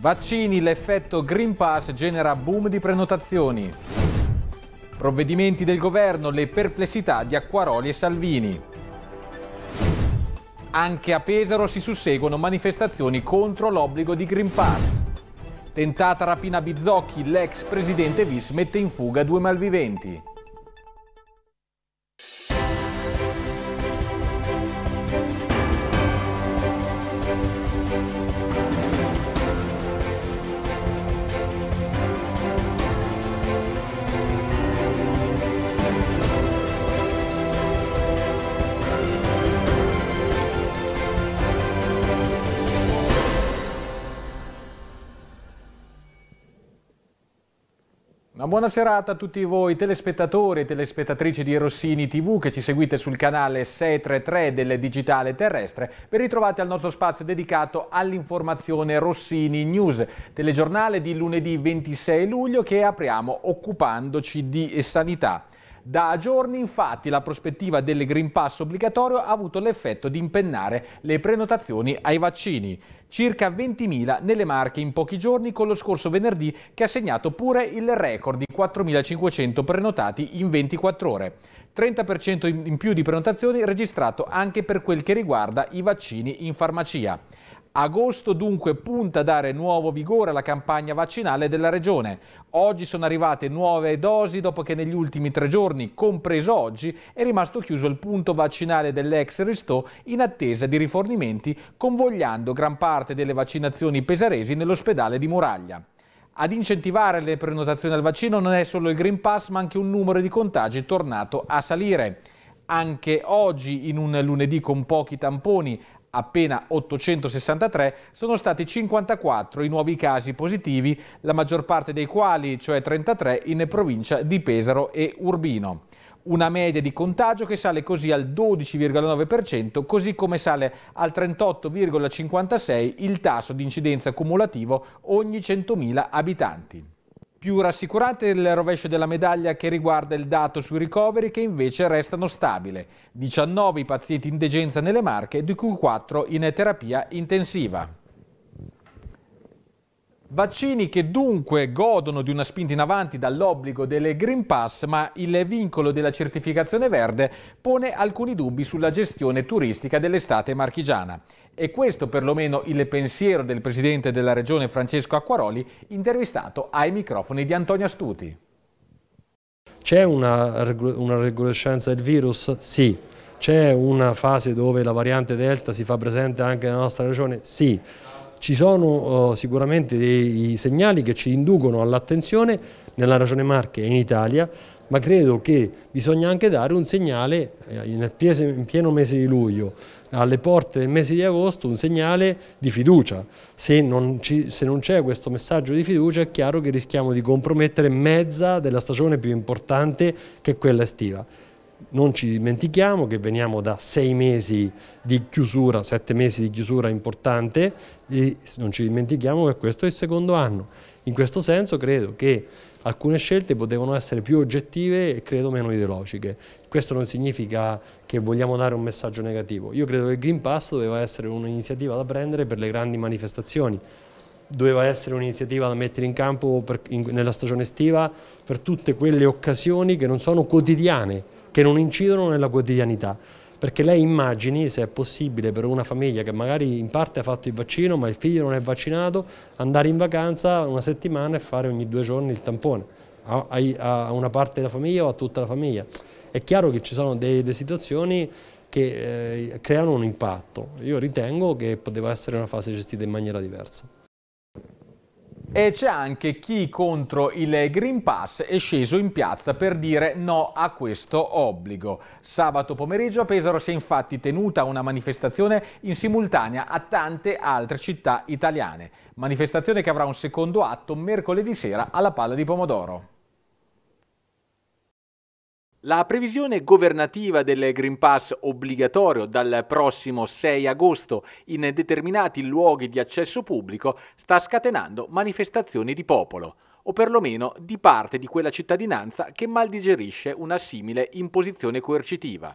Vaccini, l'effetto Green Pass genera boom di prenotazioni. Provvedimenti del governo, le perplessità di Acquaroli e Salvini. Anche a Pesaro si susseguono manifestazioni contro l'obbligo di Green Pass. Tentata rapina a Bizzocchi, l'ex presidente Vis mette in fuga due malviventi. Una buona serata a tutti voi telespettatori e telespettatrici di Rossini TV che ci seguite sul canale 633 del Digitale Terrestre ben ritrovati al nostro spazio dedicato all'informazione Rossini News, telegiornale di lunedì 26 luglio che apriamo occupandoci di sanità. Da giorni infatti la prospettiva del Green Pass obbligatorio ha avuto l'effetto di impennare le prenotazioni ai vaccini. Circa 20.000 nelle Marche in pochi giorni con lo scorso venerdì che ha segnato pure il record di 4.500 prenotati in 24 ore. 30% in più di prenotazioni registrato anche per quel che riguarda i vaccini in farmacia. Agosto dunque punta a dare nuovo vigore alla campagna vaccinale della regione. Oggi sono arrivate nuove dosi dopo che negli ultimi tre giorni, compreso oggi, è rimasto chiuso il punto vaccinale dell'ex Ristò in attesa di rifornimenti, convogliando gran parte delle vaccinazioni pesaresi nell'ospedale di Muraglia. Ad incentivare le prenotazioni al vaccino non è solo il Green Pass ma anche un numero di contagi tornato a salire anche oggi in un lunedì con pochi tamponi appena 863, sono stati 54 i nuovi casi positivi, la maggior parte dei quali, cioè 33, in provincia di Pesaro e Urbino. Una media di contagio che sale così al 12,9%, così come sale al 38,56 il tasso di incidenza cumulativo ogni 100.000 abitanti. Più rassicurante il rovescio della medaglia che riguarda il dato sui ricoveri che invece restano stabile. 19 i pazienti in degenza nelle Marche, di cui 4 in terapia intensiva. Vaccini che dunque godono di una spinta in avanti dall'obbligo delle Green Pass, ma il vincolo della certificazione verde pone alcuni dubbi sulla gestione turistica dell'estate marchigiana. E questo perlomeno il pensiero del presidente della regione Francesco Acquaroli, intervistato ai microfoni di Antonio Astuti. C'è una, una recrudescenza del virus? Sì. C'è una fase dove la variante Delta si fa presente anche nella nostra regione? Sì. Ci sono uh, sicuramente dei segnali che ci inducono all'attenzione nella regione Marche e in Italia ma credo che bisogna anche dare un segnale eh, in pieno mese di luglio, alle porte del mese di agosto, un segnale di fiducia. Se non c'è questo messaggio di fiducia è chiaro che rischiamo di compromettere mezza della stagione più importante che quella estiva. Non ci dimentichiamo che veniamo da sei mesi di chiusura, sette mesi di chiusura importante e non ci dimentichiamo che questo è il secondo anno. In questo senso credo che alcune scelte potevano essere più oggettive e credo meno ideologiche. Questo non significa che vogliamo dare un messaggio negativo. Io credo che il Green Pass doveva essere un'iniziativa da prendere per le grandi manifestazioni, doveva essere un'iniziativa da mettere in campo per, in, nella stagione estiva per tutte quelle occasioni che non sono quotidiane, che non incidono nella quotidianità perché lei immagini se è possibile per una famiglia che magari in parte ha fatto il vaccino ma il figlio non è vaccinato andare in vacanza una settimana e fare ogni due giorni il tampone a, a, a una parte della famiglia o a tutta la famiglia. È chiaro che ci sono delle situazioni che eh, creano un impatto. Io ritengo che poteva essere una fase gestita in maniera diversa. E c'è anche chi contro il Green Pass è sceso in piazza per dire no a questo obbligo. Sabato pomeriggio a Pesaro si è infatti tenuta una manifestazione in simultanea a tante altre città italiane. Manifestazione che avrà un secondo atto mercoledì sera alla Palla di Pomodoro. La previsione governativa del Green Pass obbligatorio dal prossimo 6 agosto in determinati luoghi di accesso pubblico sta scatenando manifestazioni di popolo, o perlomeno di parte di quella cittadinanza che maldigerisce una simile imposizione coercitiva.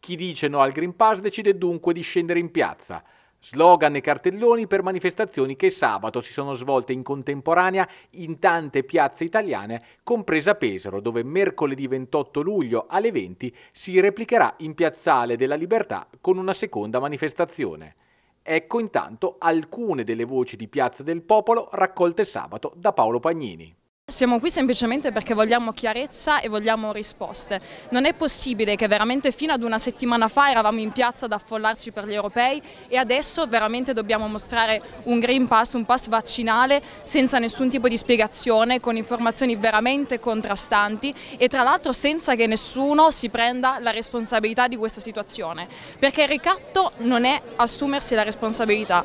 Chi dice no al Green Pass decide dunque di scendere in piazza, Slogan e cartelloni per manifestazioni che sabato si sono svolte in contemporanea in tante piazze italiane, compresa Pesaro, dove mercoledì 28 luglio alle 20 si replicherà in Piazzale della Libertà con una seconda manifestazione. Ecco intanto alcune delle voci di Piazza del Popolo raccolte sabato da Paolo Pagnini. Siamo qui semplicemente perché vogliamo chiarezza e vogliamo risposte. Non è possibile che veramente fino ad una settimana fa eravamo in piazza ad affollarci per gli europei e adesso veramente dobbiamo mostrare un Green Pass, un pass vaccinale senza nessun tipo di spiegazione, con informazioni veramente contrastanti e tra l'altro senza che nessuno si prenda la responsabilità di questa situazione. Perché il ricatto non è assumersi la responsabilità.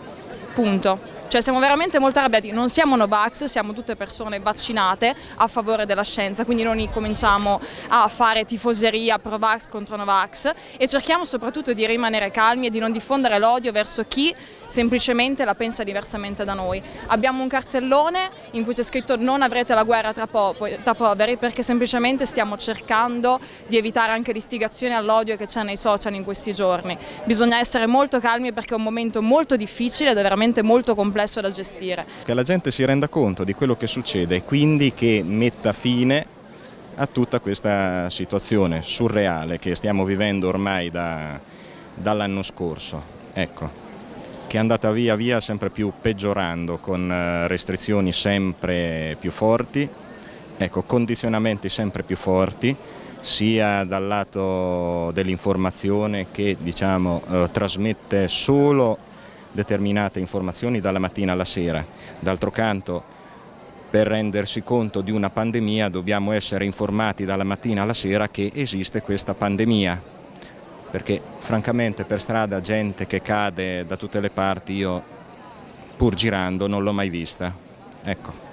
Punto. Cioè siamo veramente molto arrabbiati, non siamo Novax, siamo tutte persone vaccinate a favore della scienza, quindi non cominciamo a fare tifoseria pro-Vax contro Novax e cerchiamo soprattutto di rimanere calmi e di non diffondere l'odio verso chi semplicemente la pensa diversamente da noi. Abbiamo un cartellone in cui c'è scritto non avrete la guerra tra, tra poveri perché semplicemente stiamo cercando di evitare anche l'istigazione all'odio che c'è nei social in questi giorni. Bisogna essere molto calmi perché è un momento molto difficile ed è veramente molto complesso complesso da gestire. Che la gente si renda conto di quello che succede e quindi che metta fine a tutta questa situazione surreale che stiamo vivendo ormai da, dall'anno scorso, ecco, che è andata via via sempre più peggiorando con eh, restrizioni sempre più forti, ecco, condizionamenti sempre più forti sia dal lato dell'informazione che diciamo, eh, trasmette solo determinate informazioni dalla mattina alla sera. D'altro canto per rendersi conto di una pandemia dobbiamo essere informati dalla mattina alla sera che esiste questa pandemia perché francamente per strada gente che cade da tutte le parti io pur girando non l'ho mai vista. Ecco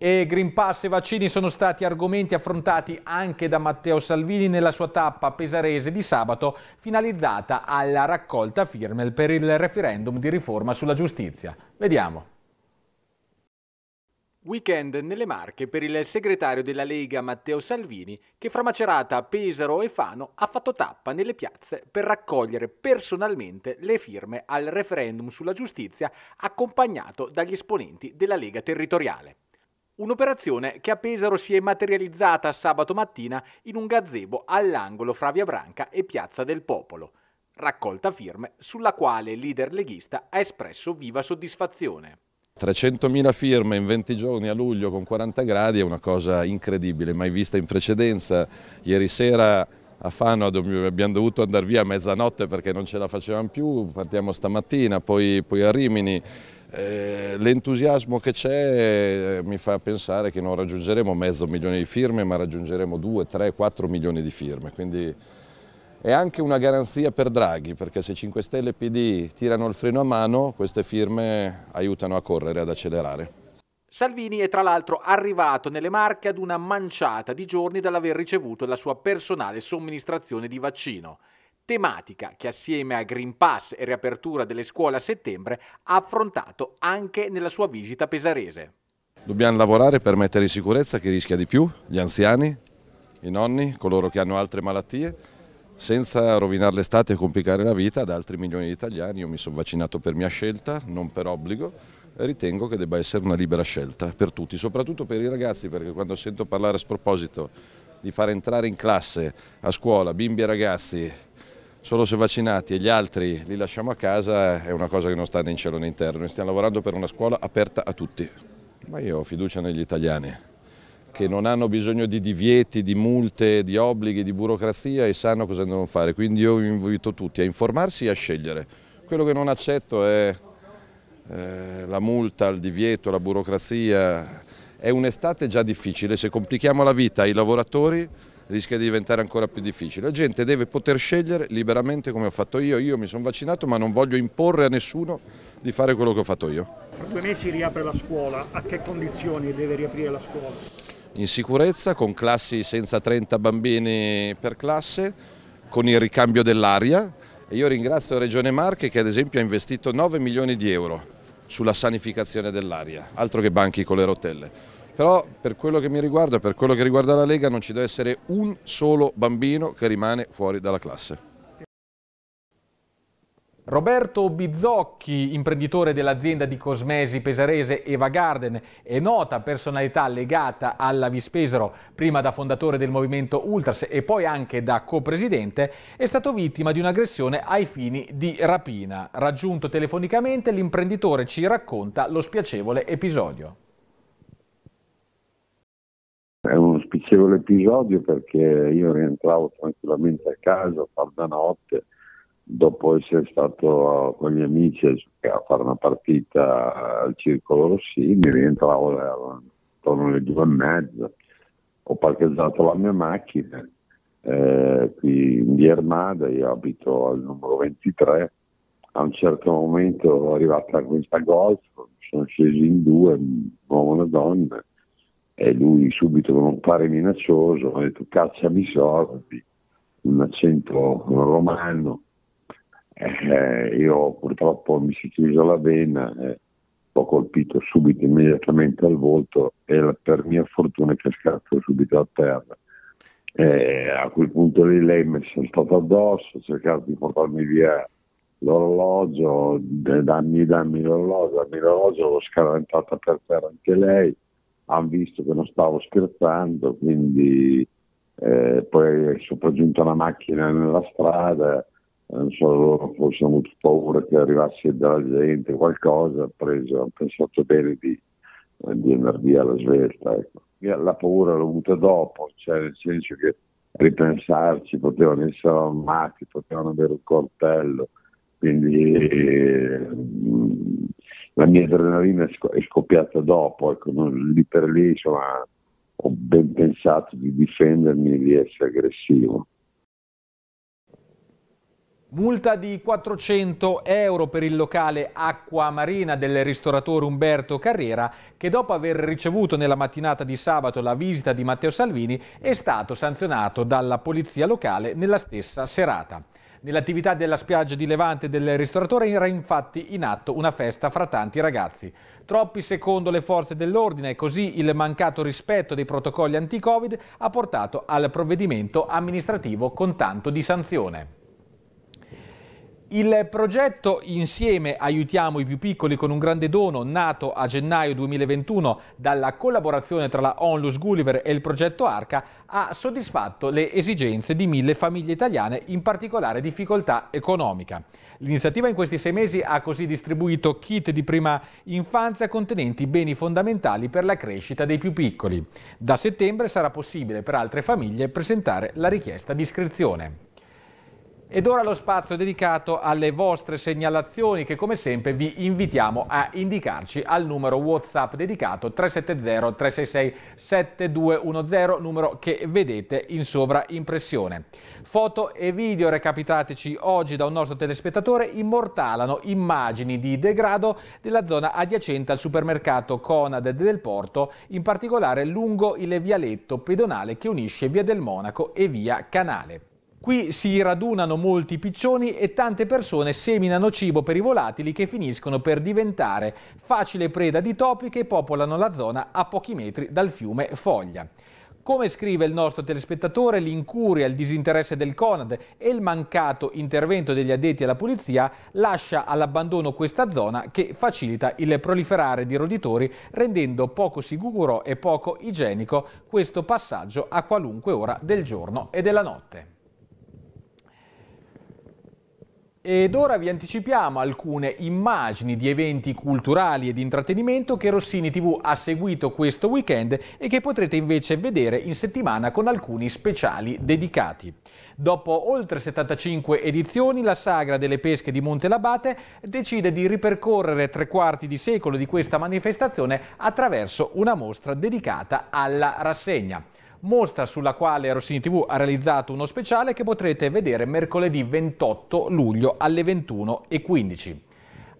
e Green Pass e vaccini sono stati argomenti affrontati anche da Matteo Salvini nella sua tappa pesarese di sabato finalizzata alla raccolta firme per il referendum di riforma sulla giustizia. Vediamo. Weekend nelle Marche per il segretario della Lega Matteo Salvini che fra Macerata, Pesaro e Fano ha fatto tappa nelle piazze per raccogliere personalmente le firme al referendum sulla giustizia accompagnato dagli esponenti della Lega territoriale. Un'operazione che a Pesaro si è materializzata sabato mattina in un gazebo all'angolo fra Via Branca e Piazza del Popolo. Raccolta firme sulla quale il leader leghista ha espresso viva soddisfazione. 300.000 firme in 20 giorni a luglio con 40 gradi è una cosa incredibile, mai vista in precedenza. Ieri sera a Fano abbiamo dovuto andare via a mezzanotte perché non ce la facevamo più, partiamo stamattina, poi, poi a Rimini. Eh, l'entusiasmo che c'è eh, mi fa pensare che non raggiungeremo mezzo milione di firme ma raggiungeremo 2, 3, 4 milioni di firme, quindi è anche una garanzia per Draghi perché se 5 Stelle e PD tirano il freno a mano queste firme aiutano a correre, ad accelerare. Salvini è tra l'altro arrivato nelle Marche ad una manciata di giorni dall'aver ricevuto la sua personale somministrazione di vaccino tematica che assieme a Green Pass e riapertura delle scuole a settembre ha affrontato anche nella sua visita pesarese. Dobbiamo lavorare per mettere in sicurezza chi rischia di più, gli anziani, i nonni, coloro che hanno altre malattie, senza rovinare l'estate e complicare la vita ad altri milioni di italiani. Io mi sono vaccinato per mia scelta, non per obbligo, e ritengo che debba essere una libera scelta per tutti, soprattutto per i ragazzi, perché quando sento parlare a sproposito di far entrare in classe, a scuola, bimbi e ragazzi solo se vaccinati e gli altri li lasciamo a casa è una cosa che non sta né in cielo né in terra. Noi stiamo lavorando per una scuola aperta a tutti, ma io ho fiducia negli italiani che non hanno bisogno di divieti, di multe, di obblighi, di burocrazia e sanno cosa devono fare. Quindi io vi invito tutti a informarsi e a scegliere. Quello che non accetto è eh, la multa, il divieto, la burocrazia. È un'estate già difficile, se complichiamo la vita ai lavoratori rischia di diventare ancora più difficile. La gente deve poter scegliere liberamente come ho fatto io, io mi sono vaccinato ma non voglio imporre a nessuno di fare quello che ho fatto io. Tra due mesi riapre la scuola, a che condizioni deve riaprire la scuola? In sicurezza, con classi senza 30 bambini per classe, con il ricambio dell'aria e io ringrazio Regione Marche che ad esempio ha investito 9 milioni di euro sulla sanificazione dell'aria, altro che banchi con le rotelle però per quello che mi riguarda, per quello che riguarda la Lega non ci deve essere un solo bambino che rimane fuori dalla classe. Roberto Bizzocchi, imprenditore dell'azienda di cosmesi pesarese Eva Garden e nota personalità legata alla Vispesaro, prima da fondatore del movimento Ultras e poi anche da copresidente, è stato vittima di un'aggressione ai fini di rapina. Raggiunto telefonicamente, l'imprenditore ci racconta lo spiacevole episodio. facevo l'episodio perché io rientravo tranquillamente a casa a far da notte dopo essere stato con gli amici a, fare una partita al Circolo Rossini, rientravo intorno alle due e mezza, ho parcheggiato la mia macchina eh, qui in via Armada, io abito al numero 23, a un certo momento è arrivata questa golf, sono scesi in due, un uomo e una donna, e lui subito con un pare minaccioso ha detto cacciami i soldi un accento romano. Eh, io purtroppo mi si è chiusa la vena, eh, ho colpito subito immediatamente al volto e per mia fortuna è cascato subito a terra. Eh, a quel punto lì lei mi è saltata addosso, ha cercato di portarmi via l'orologio, dammi, dammi l'orologio, dammi l'orologio, l'ho scaraventata per terra anche lei hanno visto che non stavo scherzando, quindi eh, poi è sopraggiunta una macchina nella strada, non so, loro forse hanno avuto paura che arrivasse della gente, qualcosa, ho, preso, hanno pensato bene di, di andare via alla svelta. Ecco. La paura l'ho avuta dopo, cioè nel senso che ripensarci, potevano essere armati, potevano avere un coltello, quindi eh, la mia adrenalina è scoppiata dopo, ecco, non, lì per lì insomma, ho ben pensato di difendermi e di essere aggressivo. Multa di 400 euro per il locale Acqua Marina del ristoratore Umberto Carriera che dopo aver ricevuto nella mattinata di sabato la visita di Matteo Salvini è stato sanzionato dalla polizia locale nella stessa serata. Nell'attività della spiaggia di Levante del ristoratore era infatti in atto una festa fra tanti ragazzi. Troppi secondo le forze dell'ordine e così il mancato rispetto dei protocolli anti-Covid ha portato al provvedimento amministrativo con tanto di sanzione. Il progetto Insieme aiutiamo i più piccoli con un grande dono, nato a gennaio 2021 dalla collaborazione tra la Onlus Gulliver e il progetto Arca, ha soddisfatto le esigenze di mille famiglie italiane, in particolare difficoltà economica. L'iniziativa in questi sei mesi ha così distribuito kit di prima infanzia contenenti beni fondamentali per la crescita dei più piccoli. Da settembre sarà possibile per altre famiglie presentare la richiesta di iscrizione. Ed ora lo spazio dedicato alle vostre segnalazioni che come sempre vi invitiamo a indicarci al numero WhatsApp dedicato 370-366-7210, numero che vedete in sovraimpressione. Foto e video recapitatici oggi da un nostro telespettatore immortalano immagini di degrado della zona adiacente al supermercato Conad del Porto, in particolare lungo il vialetto pedonale che unisce Via del Monaco e Via Canale. Qui si radunano molti piccioni e tante persone seminano cibo per i volatili che finiscono per diventare facile preda di topi che popolano la zona a pochi metri dal fiume Foglia. Come scrive il nostro telespettatore, l'incuria, il disinteresse del CONAD e il mancato intervento degli addetti alla pulizia lascia all'abbandono questa zona che facilita il proliferare di roditori rendendo poco sicuro e poco igienico questo passaggio a qualunque ora del giorno e della notte. Ed ora vi anticipiamo alcune immagini di eventi culturali e di intrattenimento che Rossini TV ha seguito questo weekend e che potrete invece vedere in settimana con alcuni speciali dedicati. Dopo oltre 75 edizioni, la Sagra delle Pesche di Monte Montelabate decide di ripercorrere tre quarti di secolo di questa manifestazione attraverso una mostra dedicata alla rassegna mostra sulla quale Rossini TV ha realizzato uno speciale che potrete vedere mercoledì 28 luglio alle 21.15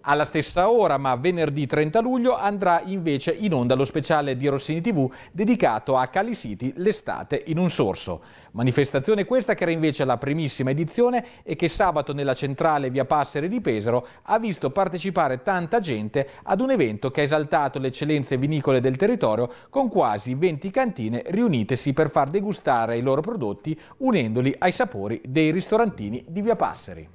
alla stessa ora, ma venerdì 30 luglio andrà invece in onda lo speciale di Rossini TV dedicato a Cali City l'estate in un sorso. Manifestazione questa che era invece la primissima edizione e che sabato nella centrale via Passeri di Pesaro ha visto partecipare tanta gente ad un evento che ha esaltato le eccellenze vinicole del territorio con quasi 20 cantine riunitesi per far degustare i loro prodotti unendoli ai sapori dei ristorantini di via Passeri.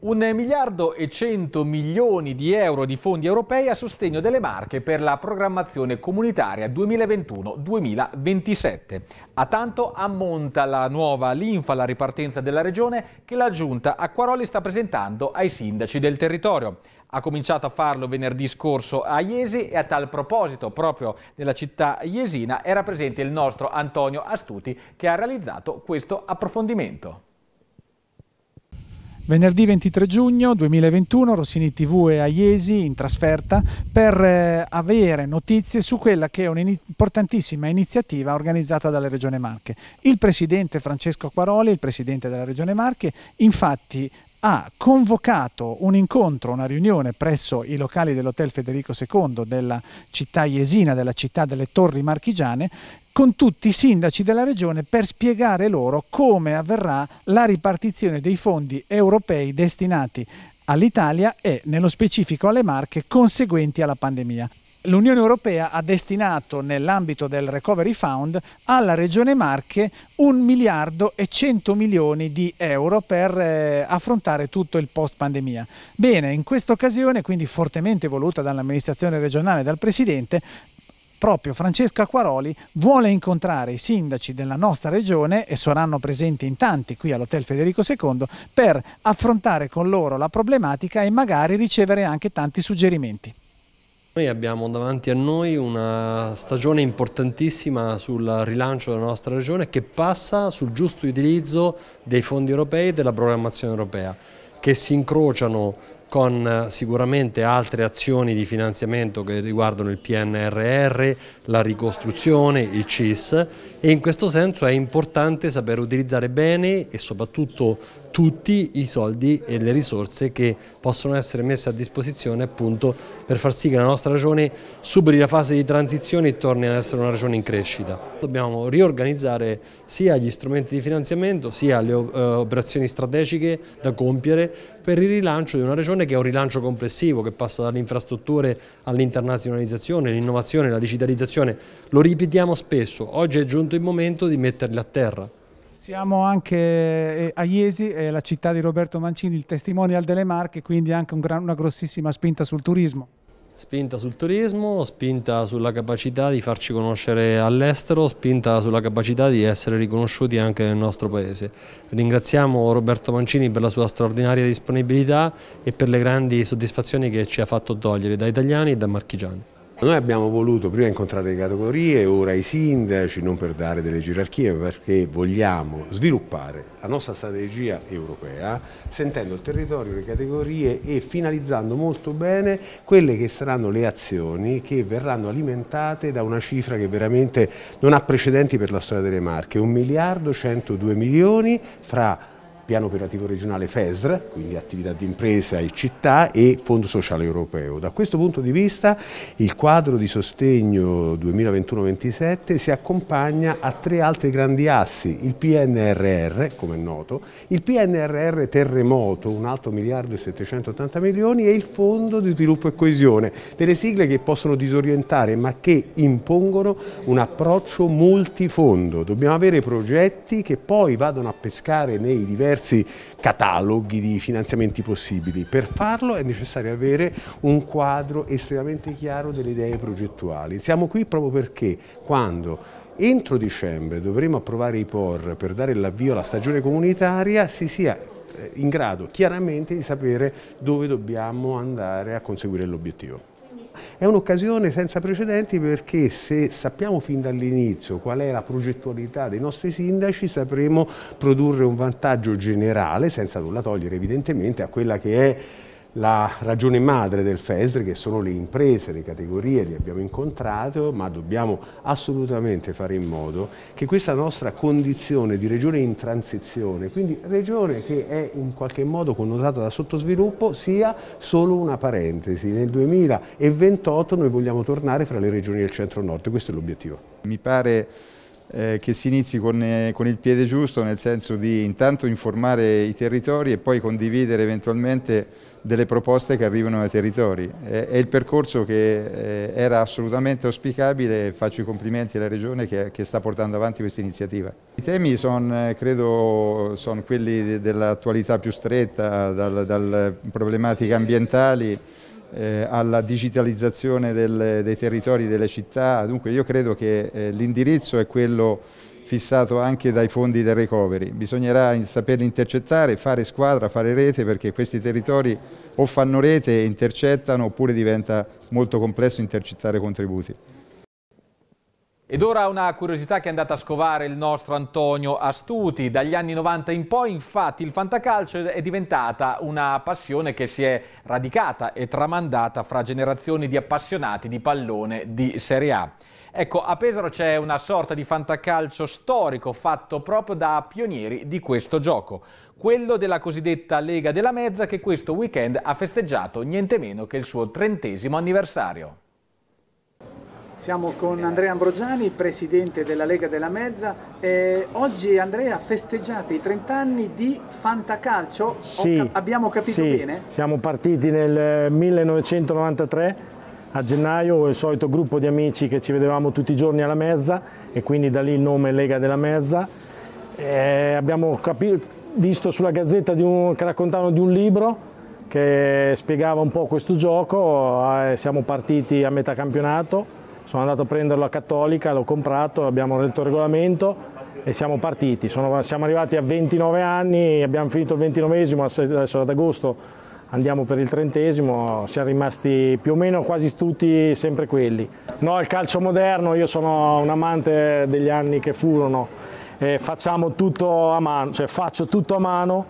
Un miliardo e cento milioni di euro di fondi europei a sostegno delle marche per la programmazione comunitaria 2021-2027. A tanto ammonta la nuova linfa alla ripartenza della regione che la giunta Acquaroli sta presentando ai sindaci del territorio. Ha cominciato a farlo venerdì scorso a Iesi e a tal proposito, proprio nella città iesina, era presente il nostro Antonio Astuti che ha realizzato questo approfondimento. Venerdì 23 giugno 2021 Rossini TV è a Iesi in trasferta per eh, avere notizie su quella che è un'importantissima iniziativa organizzata dalla Regione Marche. Il presidente Francesco Quaroli, il presidente della Regione Marche, infatti ha convocato un incontro, una riunione presso i locali dell'Hotel Federico II della città iesina, della città delle Torri Marchigiane, con tutti i sindaci della regione per spiegare loro come avverrà la ripartizione dei fondi europei destinati all'Italia e nello specifico alle Marche conseguenti alla pandemia l'Unione Europea ha destinato nell'ambito del Recovery Fund alla Regione Marche 1 miliardo e 100 milioni di euro per eh, affrontare tutto il post pandemia. Bene, in questa occasione, quindi fortemente voluta dall'amministrazione regionale e dal Presidente, proprio Francesca Quaroli vuole incontrare i sindaci della nostra regione e saranno presenti in tanti qui all'Hotel Federico II per affrontare con loro la problematica e magari ricevere anche tanti suggerimenti. Noi abbiamo davanti a noi una stagione importantissima sul rilancio della nostra regione che passa sul giusto utilizzo dei fondi europei e della programmazione europea che si incrociano con eh, sicuramente altre azioni di finanziamento che riguardano il PNRR, la ricostruzione, il CIS e in questo senso è importante saper utilizzare bene e soprattutto tutti i soldi e le risorse che possono essere messe a disposizione appunto per far sì che la nostra regione superi la fase di transizione e torni ad essere una regione in crescita. Dobbiamo riorganizzare sia gli strumenti di finanziamento sia le eh, operazioni strategiche da compiere per il rilancio di una regione che è un rilancio complessivo che passa dalle infrastrutture all'internazionalizzazione, l'innovazione, la digitalizzazione. Lo ripetiamo spesso, oggi è giunto il momento di metterli a terra. Siamo anche eh, a Iesi, la città di Roberto Mancini, il testimonial delle Marche, quindi anche un gran, una grossissima spinta sul turismo. Spinta sul turismo, spinta sulla capacità di farci conoscere all'estero, spinta sulla capacità di essere riconosciuti anche nel nostro paese. Ringraziamo Roberto Mancini per la sua straordinaria disponibilità e per le grandi soddisfazioni che ci ha fatto togliere da italiani e da marchigiani. Noi abbiamo voluto prima incontrare le categorie, ora i sindaci, non per dare delle gerarchie, ma perché vogliamo sviluppare la nostra strategia europea sentendo il territorio, le categorie e finalizzando molto bene quelle che saranno le azioni che verranno alimentate da una cifra che veramente non ha precedenti per la storia delle Marche, 1 miliardo 102 milioni fra piano operativo regionale FESR, quindi attività di impresa e città e Fondo Sociale Europeo. Da questo punto di vista il quadro di sostegno 2021-27 si accompagna a tre altri grandi assi, il PNRR, come è noto, il PNRR terremoto, un altro miliardo e 780 milioni e il Fondo di Sviluppo e Coesione, delle sigle che possono disorientare ma che impongono un approccio multifondo. Dobbiamo avere progetti che poi vadano a pescare nei diversi diversi cataloghi di finanziamenti possibili. Per farlo è necessario avere un quadro estremamente chiaro delle idee progettuali. Siamo qui proprio perché quando entro dicembre dovremo approvare i POR per dare l'avvio alla stagione comunitaria si sia eh, in grado chiaramente di sapere dove dobbiamo andare a conseguire l'obiettivo. È un'occasione senza precedenti perché se sappiamo fin dall'inizio qual è la progettualità dei nostri sindaci sapremo produrre un vantaggio generale, senza nulla togliere evidentemente a quella che è la ragione madre del FESR, che sono le imprese, le categorie, li abbiamo incontrato, ma dobbiamo assolutamente fare in modo che questa nostra condizione di regione in transizione, quindi regione che è in qualche modo connotata da sottosviluppo, sia solo una parentesi. Nel 2028 noi vogliamo tornare fra le regioni del centro-nord, questo è l'obiettivo. Mi pare eh, che si inizi con, eh, con, il piede giusto, nel senso di intanto informare i territori e poi condividere eventualmente delle proposte che arrivano dai territori. Eh, è il percorso che eh, era assolutamente auspicabile e faccio i complimenti alla Regione che, che sta portando avanti questa iniziativa. I temi son, eh, credo sono quelli dell'attualità più stretta, dal, dal problematiche ambientali, eh, alla digitalizzazione del, dei territori delle città, dunque io credo che eh, l'indirizzo è quello fissato anche dai fondi del recovery. Bisognerà in, saperli intercettare, fare squadra, fare rete perché questi territori o fanno rete e intercettano oppure diventa molto complesso intercettare contributi. Ed ora una curiosità che è andata a scovare il nostro Antonio Astuti. Dagli anni 90 in poi, infatti, il fantacalcio è diventata una passione che si è radicata e tramandata fra generazioni di appassionati di pallone di Serie A. Ecco, a Pesaro c'è una sorta di fantacalcio storico fatto proprio da pionieri di questo gioco, quello della cosiddetta Lega della Mezza che questo weekend ha festeggiato niente meno che il suo trentesimo anniversario. Siamo con Andrea Ambrogiani, presidente della Lega della Mezza. Eh, oggi Andrea festeggiate i 30 anni di Fantacalcio, sì, cap abbiamo capito sì. bene? Siamo partiti nel 1993 a gennaio, il solito gruppo di amici che ci vedevamo tutti i giorni alla Mezza e quindi da lì il nome Lega della Mezza. Eh, abbiamo visto sulla gazzetta un, che raccontavano di un libro che spiegava un po' questo gioco, eh, siamo partiti a metà campionato sono andato a prenderlo a Cattolica, l'ho comprato, abbiamo letto il regolamento e siamo partiti. Sono, siamo arrivati a 29 anni, abbiamo finito il 29esimo, adesso ad agosto andiamo per il 30esimo, siamo rimasti più o meno quasi tutti sempre quelli. No, il calcio moderno, io sono un amante degli anni che furono, eh, facciamo tutto a mano, cioè faccio tutto a mano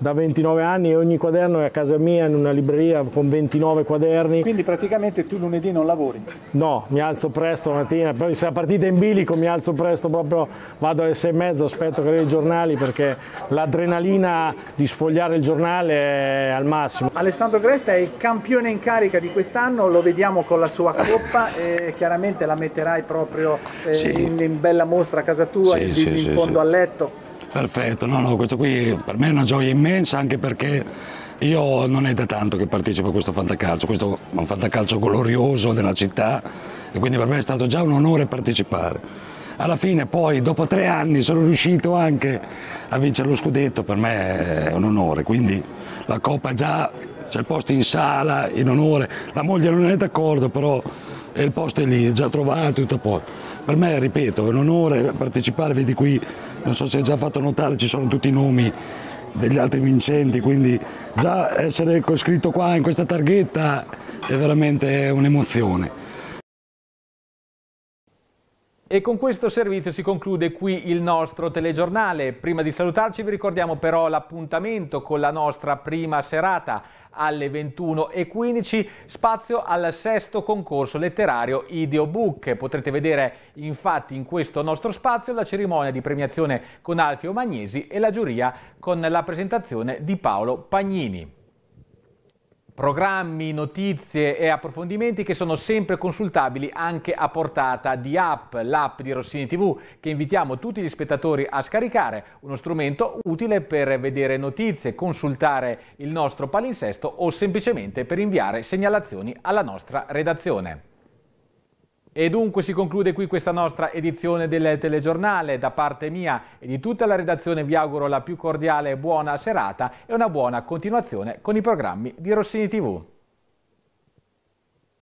da 29 anni e ogni quaderno è a casa mia in una libreria con 29 quaderni. Quindi praticamente tu lunedì non lavori? No, mi alzo presto la mattina, poi se la partita è in bilico mi alzo presto proprio, vado alle 6 e mezzo, aspetto che arrivi i giornali perché l'adrenalina di sfogliare il giornale è al massimo. Alessandro Gresta è il campione in carica di quest'anno, lo vediamo con la sua coppa e chiaramente la metterai proprio eh, sì. in, in, bella mostra a casa tua, sì, in, sì, in fondo a letto. Perfetto, no, no, questo qui per me è una gioia immensa anche perché io non è da tanto che partecipo a questo fantacalcio, questo è un fantacalcio glorioso della città e quindi per me è stato già un onore partecipare. Alla fine poi dopo tre anni sono riuscito anche a vincere lo scudetto, per me è un onore, quindi la Coppa già c'è il posto in sala, in onore, la moglie non è d'accordo però il posto è lì, è già trovato, tutto a posto. Per me, ripeto, è un onore partecipare, vedi qui non so se hai già fatto notare, ci sono tutti i nomi degli altri vincenti, quindi già essere scritto qua in questa targhetta è veramente un'emozione. E con questo servizio si conclude qui il nostro telegiornale. Prima di salutarci vi ricordiamo però l'appuntamento con la nostra prima serata alle 21.15, spazio al sesto concorso letterario Ideobook. Potrete vedere infatti in questo nostro spazio la cerimonia di premiazione con Alfio Magnesi e la giuria con la presentazione di Paolo Pagnini programmi, notizie e approfondimenti che sono sempre consultabili anche a portata di app, l'app di Rossini TV che invitiamo tutti gli spettatori a scaricare, uno strumento utile per vedere notizie, consultare il nostro palinsesto o semplicemente per inviare segnalazioni alla nostra redazione. E dunque si conclude qui questa nostra edizione del telegiornale. Da parte mia e di tutta la redazione vi auguro la più cordiale buona serata e una buona continuazione con i programmi di Rossini TV.